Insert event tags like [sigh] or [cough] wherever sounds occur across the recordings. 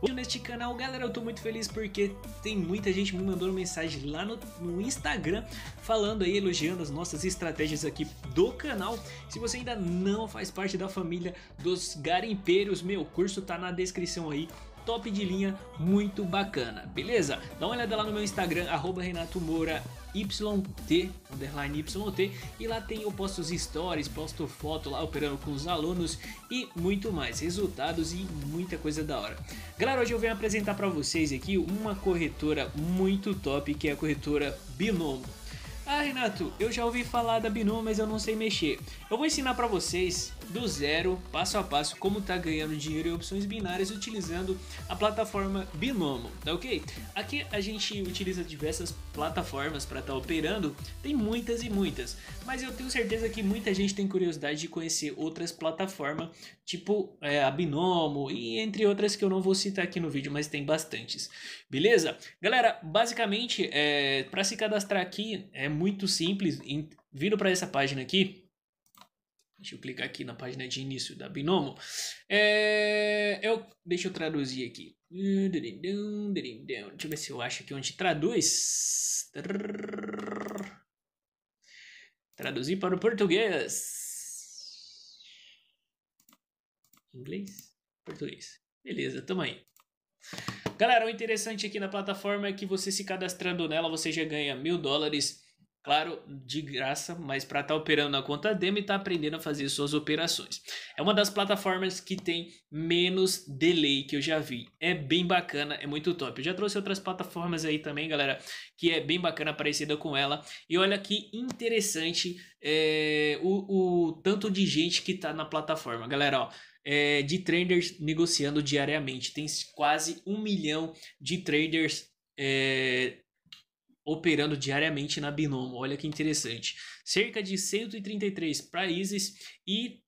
Hoje neste canal, galera, eu tô muito feliz porque tem muita gente me mandando mensagem lá no, no, Instagram falando aí, elogiando as nossas estratégias aqui do canal. Se você ainda não faz parte da família dos garimpeiros, meu curso tá na descrição aí top de linha, muito bacana, beleza? Dá uma olhada lá no meu Instagram, arroba Renato Moura YT, underline YT, e lá tem eu posto os stories, posto foto lá operando com os alunos e muito mais, resultados e muita coisa da hora. Galera, hoje eu venho apresentar para vocês aqui uma corretora muito top, que é a corretora Binomo. Ah, Renato, eu já ouvi falar da Binomo, mas eu não sei mexer. Eu vou ensinar para vocês do zero, passo a passo, como tá ganhando dinheiro em opções binárias utilizando a plataforma Binomo, tá ok? Aqui a gente utiliza diversas plataformas para estar tá operando, tem muitas e muitas, mas eu tenho certeza que muita gente tem curiosidade de conhecer outras plataformas, tipo é, a Binomo e entre outras que eu não vou citar aqui no vídeo, mas tem bastantes, beleza? Galera, basicamente, é, para se cadastrar aqui é muito simples, vindo para essa página aqui, Deixa eu clicar aqui na página de início da Binomo. É, eu, deixa eu traduzir aqui. Deixa eu ver se eu acho aqui onde traduz. Traduzir para o português. Inglês? Português. Beleza, tamo aí. Galera, o interessante aqui na plataforma é que você se cadastrando nela, você já ganha mil dólares Claro, de graça, mas para estar tá operando na conta Demo e estar tá aprendendo a fazer suas operações. É uma das plataformas que tem menos delay que eu já vi. É bem bacana, é muito top. Eu já trouxe outras plataformas aí também, galera, que é bem bacana, parecida com ela. E olha que interessante é, o, o tanto de gente que está na plataforma. Galera, ó, é, de traders negociando diariamente. Tem quase um milhão de traders é, operando diariamente na Binomo. Olha que interessante. Cerca de 133 países e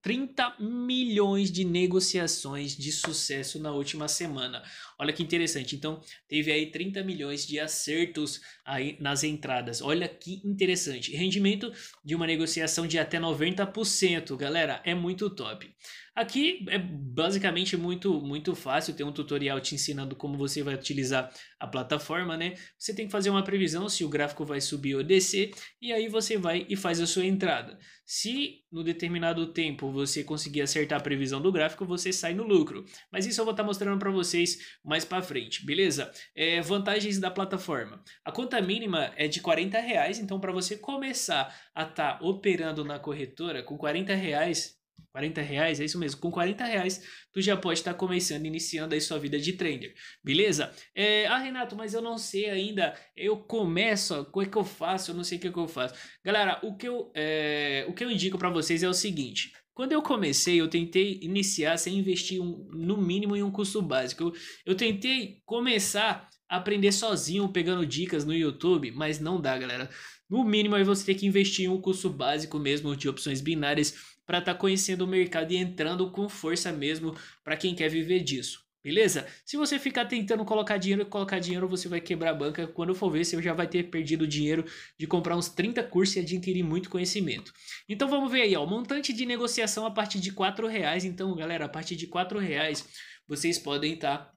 30 milhões de negociações de sucesso na última semana. Olha que interessante. Então, teve aí 30 milhões de acertos aí nas entradas. Olha que interessante. Rendimento de uma negociação de até 90%, galera, é muito top. Aqui é basicamente muito, muito fácil, tem um tutorial te ensinando como você vai utilizar a plataforma, né? Você tem que fazer uma previsão se o gráfico vai subir ou descer, e aí você vai e faz a sua entrada. Se no determinado tempo você conseguir acertar a previsão do gráfico, você sai no lucro. Mas isso eu vou estar tá mostrando para vocês mais para frente, beleza? É, vantagens da plataforma. A conta mínima é de 40 reais, então para você começar a estar tá operando na corretora com 40 reais 40 reais, é isso mesmo. Com 40 reais, tu já pode estar tá começando, iniciando aí sua vida de trader, beleza? É, ah, Renato, mas eu não sei ainda. Eu começo, o é que eu faço? Eu não sei o que, é que eu faço. Galera, o que eu, é, o que eu indico para vocês é o seguinte. Quando eu comecei, eu tentei iniciar sem investir um, no mínimo em um custo básico. Eu, eu tentei começar a aprender sozinho, pegando dicas no YouTube, mas não dá, galera. No mínimo, aí você tem que investir em um curso básico mesmo de opções binárias para estar tá conhecendo o mercado e entrando com força mesmo para quem quer viver disso. Beleza? Se você ficar tentando colocar dinheiro e colocar dinheiro, você vai quebrar a banca. Quando for ver, você já vai ter perdido dinheiro de comprar uns 30 cursos e adquirir muito conhecimento. Então vamos ver aí, ó. Montante de negociação a partir de R$ reais. Então, galera, a partir de R$ reais, vocês podem estar. Tá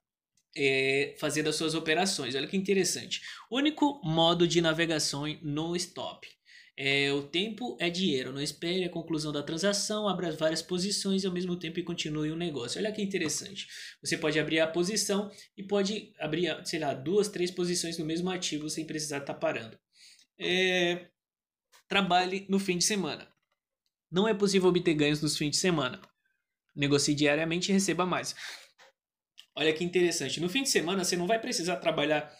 é, fazendo as suas operações. Olha que interessante. Único modo de navegação no stop. É, o tempo é dinheiro, não espere a conclusão da transação, abra várias posições ao mesmo tempo e continue o negócio. Olha que interessante. Você pode abrir a posição e pode abrir, sei lá, duas, três posições no mesmo ativo sem precisar estar tá parando. É, trabalhe no fim de semana. Não é possível obter ganhos nos fins de semana. Negocie diariamente e receba mais. Olha que interessante. No fim de semana você não vai precisar trabalhar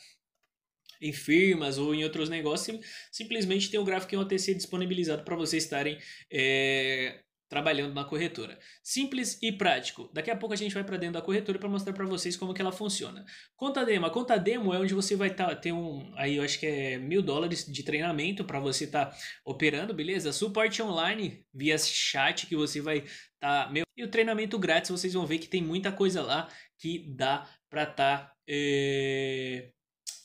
em firmas ou em outros negócios, simplesmente tem o gráfico em OTC disponibilizado para vocês estarem é, trabalhando na corretora. Simples e prático. Daqui a pouco a gente vai para dentro da corretora para mostrar para vocês como que ela funciona. Conta demo. A conta demo é onde você vai tá, ter um, aí eu acho que é mil dólares de treinamento para você estar tá operando, beleza? Suporte online via chat que você vai estar... Tá, E o treinamento grátis, vocês vão ver que tem muita coisa lá que dá para estar tá, é,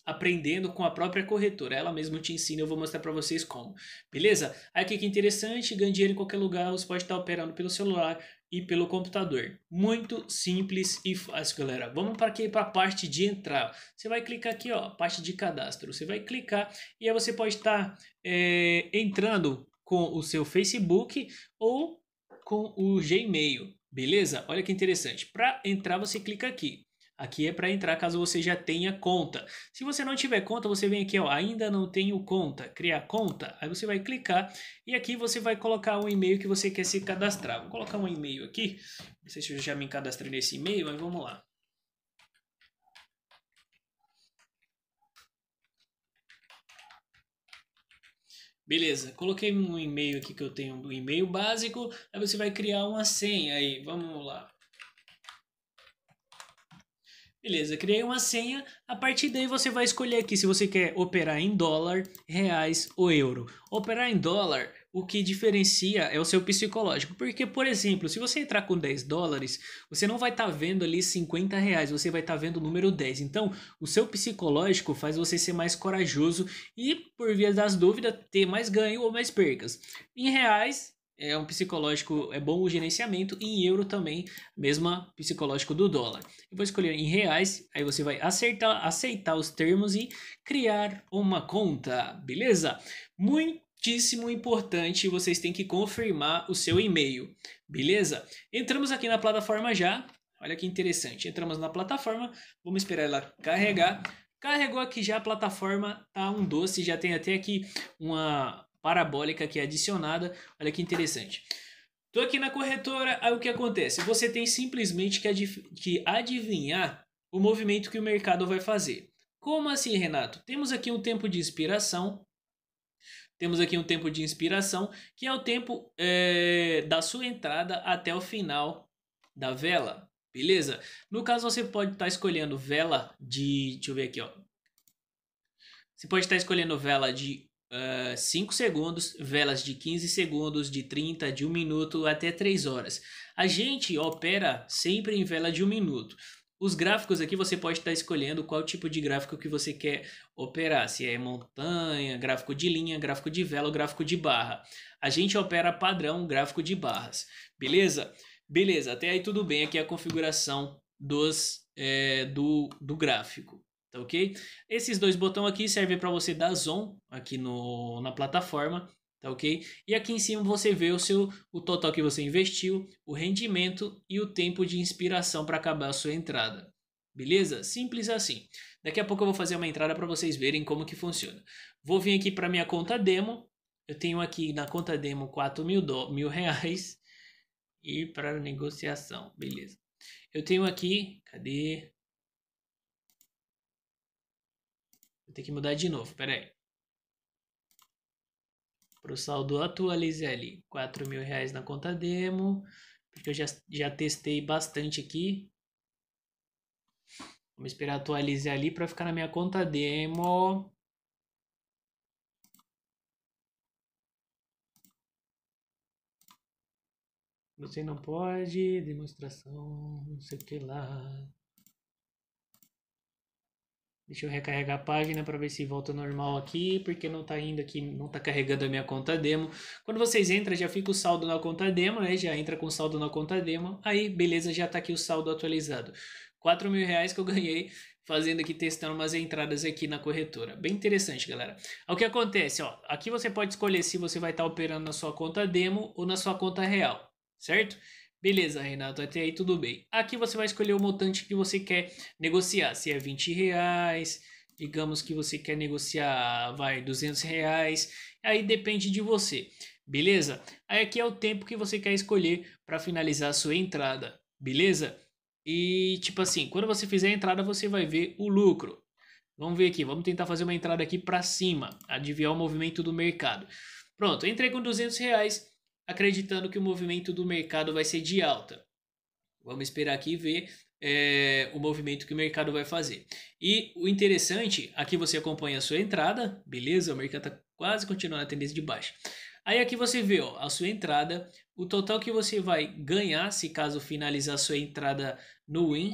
aprendendo com a própria corretora. Ela mesma te ensina, eu vou mostrar para vocês como. Beleza? Aí que é interessante, ganha dinheiro em qualquer lugar, você pode estar tá operando pelo celular e pelo computador. Muito simples e fácil, galera. Vamos para aqui para a parte de entrar. Você vai clicar aqui, ó, parte de cadastro. Você vai clicar e aí você pode estar tá, é, entrando com o seu Facebook ou com o Gmail. Beleza? Olha que interessante. Para entrar, você clica aqui. Aqui é para entrar caso você já tenha conta. Se você não tiver conta, você vem aqui, ó, ainda não tenho conta, criar conta. Aí você vai clicar e aqui você vai colocar o um e-mail que você quer se cadastrar. Vou colocar um e-mail aqui. Não sei se eu já me cadastrei nesse e-mail, mas vamos lá. Beleza, coloquei um e-mail aqui que eu tenho do um e-mail básico, aí você vai criar uma senha aí, vamos lá. Beleza, criei uma senha, a partir daí você vai escolher aqui se você quer operar em dólar, reais ou euro. Operar em dólar o que diferencia é o seu psicológico. Porque, por exemplo, se você entrar com 10 dólares, você não vai estar tá vendo ali 50 reais, você vai estar tá vendo o número 10. Então, o seu psicológico faz você ser mais corajoso e, por via das dúvidas, ter mais ganho ou mais percas. Em reais, é um psicológico, é bom o gerenciamento, e em euro também, mesma psicológico do dólar. Eu vou escolher em reais, aí você vai acertar, aceitar os termos e criar uma conta, beleza? Muito muitíssimo importante, vocês têm que confirmar o seu e-mail, beleza? Entramos aqui na plataforma já, olha que interessante, entramos na plataforma, vamos esperar ela carregar. Carregou aqui já a plataforma, tá um doce, já tem até aqui uma parabólica que é adicionada, olha que interessante. Tô aqui na corretora, aí o que acontece? Você tem simplesmente que, adiv que adivinhar o movimento que o mercado vai fazer. Como assim, Renato? Temos aqui um tempo de inspiração, temos aqui um tempo de inspiração, que é o tempo é, da sua entrada até o final da vela. Beleza? No caso, você pode estar tá escolhendo vela de. Deixa eu ver aqui, ó. Você pode estar tá escolhendo vela de uh, eh, 5 segundos, velas de 15 segundos, de 30, de 1 minuto até 3 horas. A gente opera sempre em vela de 1 minuto. Os gráficos aqui você pode estar tá escolhendo qual tipo de gráfico que você quer operar, se é montanha, gráfico de linha, gráfico de vela ou gráfico de barra. A gente opera padrão gráfico de barras, beleza? Beleza, até aí tudo bem, aqui é a configuração dos, é, do, do gráfico, tá ok? Esses dois botões aqui servem para você dar zoom aqui no, na plataforma tá ok? E aqui em cima você vê o seu o total que você investiu, o rendimento e o tempo de inspiração para acabar a sua entrada. Beleza? Simples assim. Daqui a pouco eu vou fazer uma entrada para vocês verem como que funciona. Vou vir aqui para minha conta demo. Eu tenho aqui na conta demo 4 mil, do, mil reais. E para negociação. Beleza. Eu tenho aqui... Cadê? Vou ter que mudar de novo, aí para o saldo atualize ali R$4.000 mil reais na conta demo, porque eu já, já testei bastante aqui. Vamos esperar atualize ali para ficar na minha conta demo. Você não pode, demonstração, não sei o que lá. Deixa eu recarregar a página para ver se volta normal aqui, porque não está indo aqui, não está carregando a minha conta demo. Quando vocês entram, já fica o saldo na conta demo, né? Já entra com o saldo na conta demo. Aí, beleza, já está aqui o saldo atualizado. 4 mil reais que eu ganhei fazendo aqui, testando umas entradas aqui na corretora. Bem interessante, galera. O que acontece, ó, aqui você pode escolher se você vai estar tá operando na sua conta demo ou na sua conta real, certo? Beleza, Renato, até aí tudo bem. Aqui você vai escolher o montante que você quer negociar, se é 20 reais, digamos que você quer negociar, vai, 200 reais, aí depende de você, beleza? Aí aqui é o tempo que você quer escolher para finalizar a sua entrada, beleza? E tipo assim, quando você fizer a entrada, você vai ver o lucro. Vamos ver aqui, vamos tentar fazer uma entrada aqui para cima, adivinhar o movimento do mercado. Pronto, entrei com 200 reais, acreditando que o movimento do mercado vai ser de alta. Vamos esperar aqui e ver é, o movimento que o mercado vai fazer. E o interessante, aqui você acompanha a sua entrada, beleza? O mercado está quase continuando a tendência de baixa. Aí aqui você vê ó, a sua entrada, o total que você vai ganhar se caso finalizar a sua entrada no win,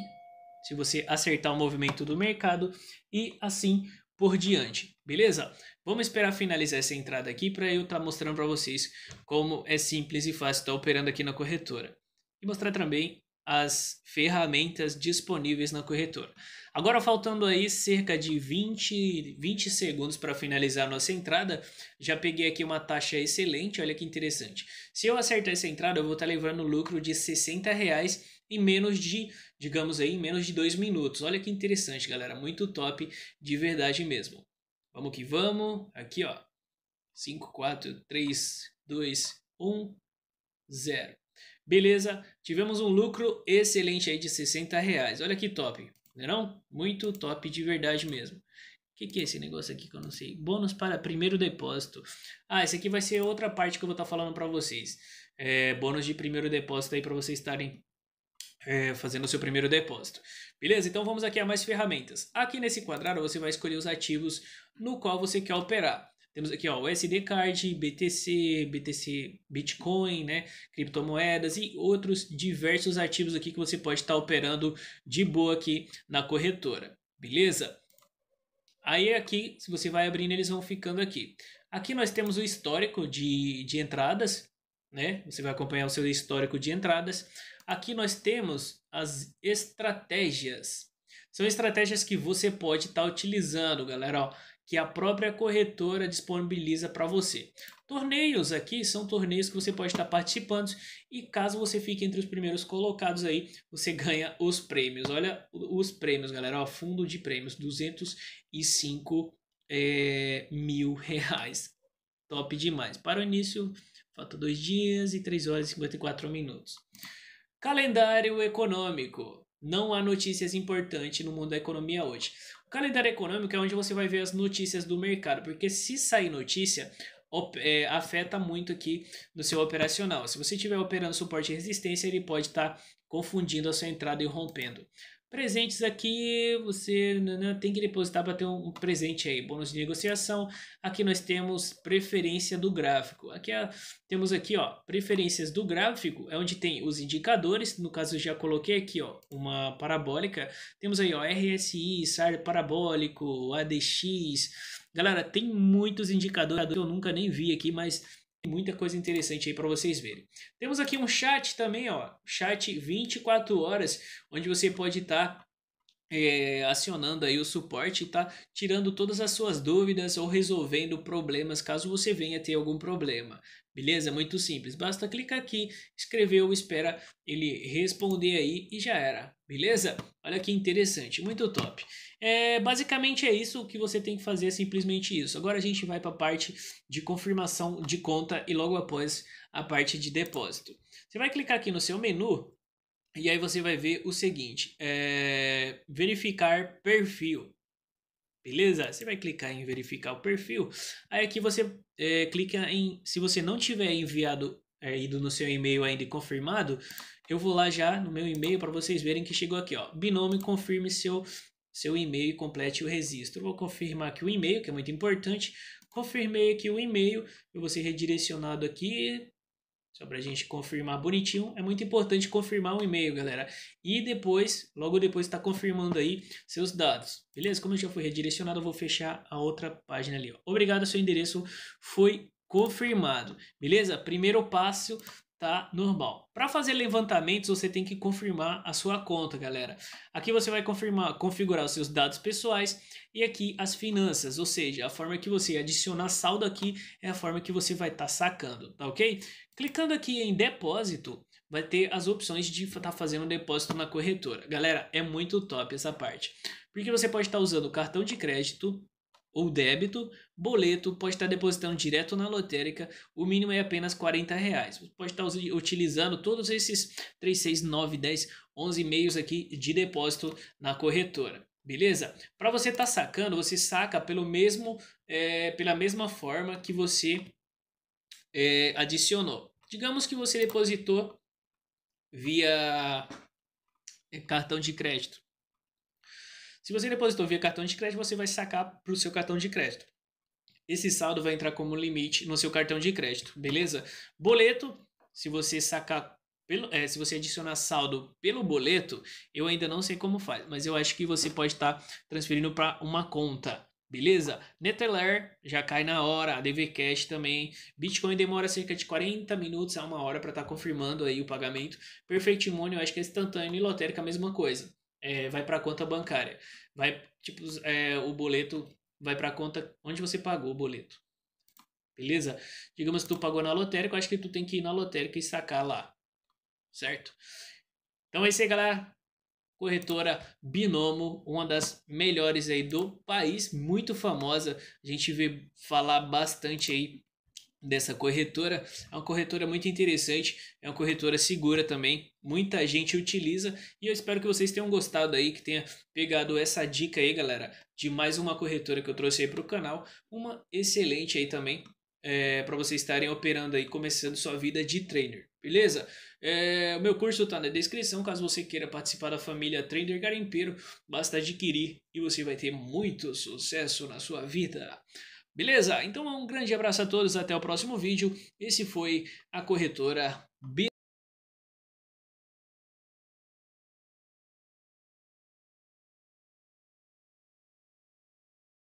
se você acertar o movimento do mercado e assim por diante, beleza? Vamos esperar finalizar essa entrada aqui para eu estar tá mostrando para vocês como é simples e fácil estar tá operando aqui na corretora. E mostrar também as ferramentas disponíveis na corretora. Agora, faltando aí cerca de 20, 20 segundos para finalizar a nossa entrada, já peguei aqui uma taxa excelente, olha que interessante. Se eu acertar essa entrada, eu vou estar tá levando lucro de 60 reais em menos de, digamos aí, em menos de 2 minutos. Olha que interessante, galera, muito top, de verdade mesmo. Vamos que vamos, aqui ó, 5, 4, 3, 2, 1, 0. Beleza, tivemos um lucro excelente aí de 60 reais. Olha que top, não é não? Muito top de verdade mesmo. O que, que é esse negócio aqui que eu não sei? Bônus para primeiro depósito. Ah, esse aqui vai ser outra parte que eu vou estar tá falando para vocês. É, bônus de primeiro depósito aí para vocês estarem é, fazendo o seu primeiro depósito. Beleza? Então vamos aqui a mais ferramentas. Aqui nesse quadrado você vai escolher os ativos no qual você quer operar. Temos aqui ó, USD Card, BTC, BTC Bitcoin, né? criptomoedas e outros diversos ativos aqui que você pode estar tá operando de boa aqui na corretora. Beleza? Aí aqui, se você vai abrindo, eles vão ficando aqui. Aqui nós temos o histórico de, de entradas, né? Você vai acompanhar o seu histórico de entradas. Aqui nós temos as estratégias. São estratégias que você pode estar tá utilizando, galera. Ó, que a própria corretora disponibiliza para você. Torneios aqui são torneios que você pode estar participando e caso você fique entre os primeiros colocados aí, você [laughs] ganha os prêmios. Olha os prêmios, galera. Ó, fundo de prêmios, 205 é, mil [laughs] reais. Top demais. Para o início, falta dois dias e 3 horas e 54 minutos. Calendário econômico. Não há notícias importantes no mundo da economia hoje. Calendário econômico é onde você vai ver as notícias do mercado, porque se sair notícia, é, afeta muito aqui no seu operacional. Se você estiver operando suporte e resistência, ele pode estar tá confundindo a sua entrada e rompendo. Presentes aqui, você né, tem que depositar para ter um presente aí. Bônus de negociação. Aqui nós temos preferência do gráfico. Aqui é, temos aqui, ó, preferências do gráfico, é onde tem os indicadores. No caso, já coloquei aqui, ó, uma parabólica. Temos aí, ó, RSI, SAR parabólico, ADX. Galera, tem muitos indicadores que eu nunca nem vi aqui, mas muita coisa interessante aí para vocês verem. Temos aqui um chat também, ó, chat 24 horas, onde você pode estar tá é, acionando aí o suporte e tá tirando todas as suas dúvidas ou resolvendo problemas caso você venha ter algum problema. Beleza? Muito simples. Basta clicar aqui, escreveu, espera ele responder aí e já era. Beleza? Olha que interessante, muito top. É, basicamente é isso que você tem que fazer, é simplesmente isso. Agora a gente vai para a parte de confirmação de conta e logo após a parte de depósito. Você vai clicar aqui no seu menu e aí você vai ver o seguinte: é, verificar perfil. Beleza? Você vai clicar em verificar o perfil. Aí aqui você é, clica em. Se você não tiver enviado, é, ido no seu e-mail ainda confirmado, eu vou lá já no meu e-mail para vocês verem que chegou aqui. Ó, Binome confirme seu, seu e-mail e complete o registro. vou confirmar aqui o e-mail, que é muito importante. Confirmei aqui o e-mail, eu vou ser redirecionado aqui só para a gente confirmar bonitinho, é muito importante confirmar o um e-mail, galera. E depois, logo depois, está confirmando aí seus dados. Beleza? Como eu já fui redirecionado, eu vou fechar a outra página ali. Ó. Obrigado, seu endereço foi confirmado. Beleza? Primeiro passo tá normal. Para fazer levantamentos, você tem que confirmar a sua conta, galera. Aqui você vai confirmar, configurar os seus dados pessoais e aqui as finanças, ou seja, a forma que você adicionar saldo aqui é a forma que você vai estar tá sacando, tá ok? Clicando aqui em depósito, vai ter as opções de estar tá fazendo depósito na corretora. Galera, é muito top essa parte. Porque você pode estar tá usando cartão de crédito, ou débito, boleto, pode estar depositando direto na lotérica, o mínimo é apenas 40 reais. Você pode estar utilizando todos esses 3, 6, 9, 10, 11 meios aqui de depósito na corretora. Beleza? Para você estar tá sacando, você saca pelo mesmo, é, pela mesma forma que você é, adicionou. Digamos que você depositou via eh, cartão de crédito. Se você depositou via cartão de crédito, você vai sacar para o seu cartão de crédito. Esse saldo vai entrar como limite no seu cartão de crédito, beleza? Boleto, se você sacar pelo, é, se você adicionar saldo pelo boleto, eu ainda não sei como faz, mas eu acho que você pode estar tá transferindo para uma conta, beleza? Neteller já cai na hora, a DV Cash também. Bitcoin demora cerca de 40 minutos a uma hora para estar tá confirmando aí o pagamento. Perfectimônio, eu acho que é instantâneo e lotérica a mesma coisa é, vai para a conta bancária. Vai, tipo, é, o boleto vai para a conta onde você pagou o boleto. Beleza? Digamos que tu pagou na lotérica, eu acho que tu tem que ir na lotérica e sacar lá. Certo? Então é isso aí, galera. Corretora Binomo, uma das melhores aí do país, muito famosa. A gente vê falar bastante aí dessa corretora. É uma corretora muito interessante, é uma corretora segura também, muita gente utiliza e eu espero que vocês tenham gostado aí, que tenha pegado essa dica aí, galera, de mais uma corretora que eu trouxe aí para o canal, uma excelente aí também. É, para vocês estarem operando aí, começando sua vida de trader, beleza? É, o meu curso está na descrição, caso você queira participar da família Trader Garimpeiro, basta adquirir e você vai ter muito sucesso na sua vida. Beleza? Então um grande abraço a todos, até o próximo vídeo. Esse foi a corretora B